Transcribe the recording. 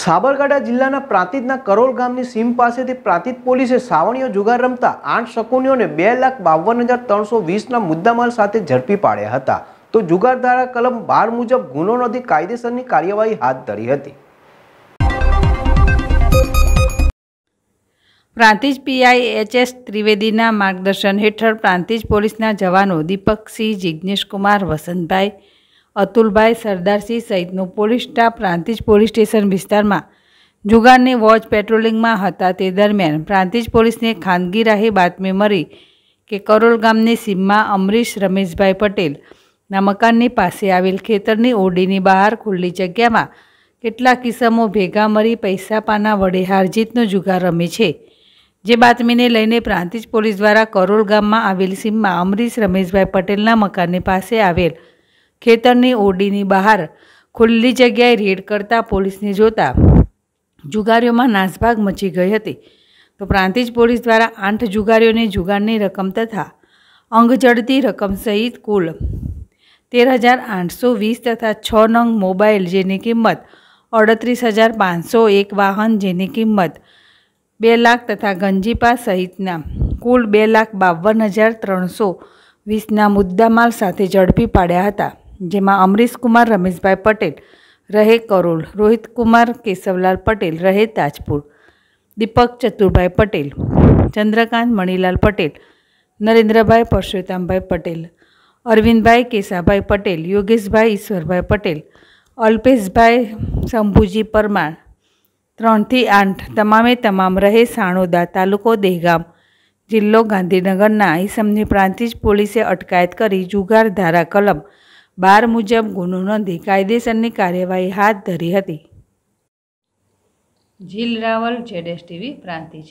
સાબરકાંઠા જિલ્લાના પ્રાંતિજના કરોલ ગામની સીમ પાસેથી પ્રાંતિજ પોલીસે સાવણીઓ જુગાર રમતા આઠ શકુનીઓને બે લાખ બાવન હજાર ત્રણસો વીસના મુદ્દામાલ સાથે ઝડપી પાડ્યા હતા તો જુગાર ધારા કલમ બાર મુજબ ગુનો નોંધી કાયદેસરની કાર્યવાહી હાથ ધરી હતી પ્રાંતિજ પીઆઈ એચ એસ ત્રિવેદીના માર્ગદર્શન હેઠળ પ્રાંતિજ પોલીસના જવાનો દીપકસિંહ જિજ્ઞેશકુમાર વસંતભાઈ અતુલભાઈ સરદારસિંહ સહિતનો police staff Prantij police station વિસ્તારમાં જુગારની વોચ પેટ્રોલિંગમાં હતા તે દરમિયાન પ્રાંતિજ પોલીસને ખાનગી રાહે બાતમી મળી કે કરોલ ગામની સીમમાં અમરીશ રમેશભાઈ પટેલના મકાનની પાસે આવેલ ખેતરની ઓડીની બહાર ખુલ્લી જગ્યામાં કેટલાક કિસમો ભેગા મળી પૈસા પાના વડે હારજીતનો જુગાર રમે છે જે બાતમીને લઈને પ્રાંતિજ પોલીસ દ્વારા કરોલ ગામમાં આવેલ સીમમાં અમરીશ રમેશભાઈ પટેલના મકાનની પાસે આવેલ ખેતરની ઓરડીની બહાર ખુલ્લી જગ્યાએ રેડ કરતા પોલીસને જોતા જુગારીઓમાં નાસભાગ મચી ગઈ હતી તો પ્રાંતિજ પોલીસ દ્વારા આઠ જુગારીઓને જુગારની રકમ તથા અંગજડતી રકમ સહિત કુલ તેર હજાર આઠસો વીસ તથા છ નંગ મોબાઈલ જેની કિંમત અડત્રીસ હજાર પાંચસો એક વાહન જેની કિંમત બે લાખ તથા ગંજીપા સહિતના કુલ બે લાખ બાવન હજાર ત્રણસો વીસના મુદ્દામાલ સાથે ઝડપી પાડ્યા હતા જેમાં અમરીશ કુમાર રમેશભાઈ પટેલ રહે કરોલ રોહિત કુમાર કેશવલાલ પટેલ રહે તાજપુર દીપક ચતુરભાઈ પટેલ ચંદ્રકાંત મણિલાલ પટેલ નરેન્દ્રભાઈ પરસોત્તમભાઈ પટેલ અરવિંદભાઈ કેશાભાઈ પટેલ યોગેશભાઈ ઈશ્વરભાઈ પટેલ અલ્પેશભાઈ શંભુજી પરમાર ત્રણથી આઠ તમામે તમામ રહે સાણોદા તાલુકો દેહગામ જિલ્લો ગાંધીનગરના ઇસમને પ્રાંતિજ પોલીસે અટકાયત કરી જુગાર ધારા કલમ બાર મુજબ ગુનો નોંધી કાયદેસરની કાર્યવાહી હાથ ધરી હતી જીલ રાવલ જેડેશ ટીવી પ્રાંતિજ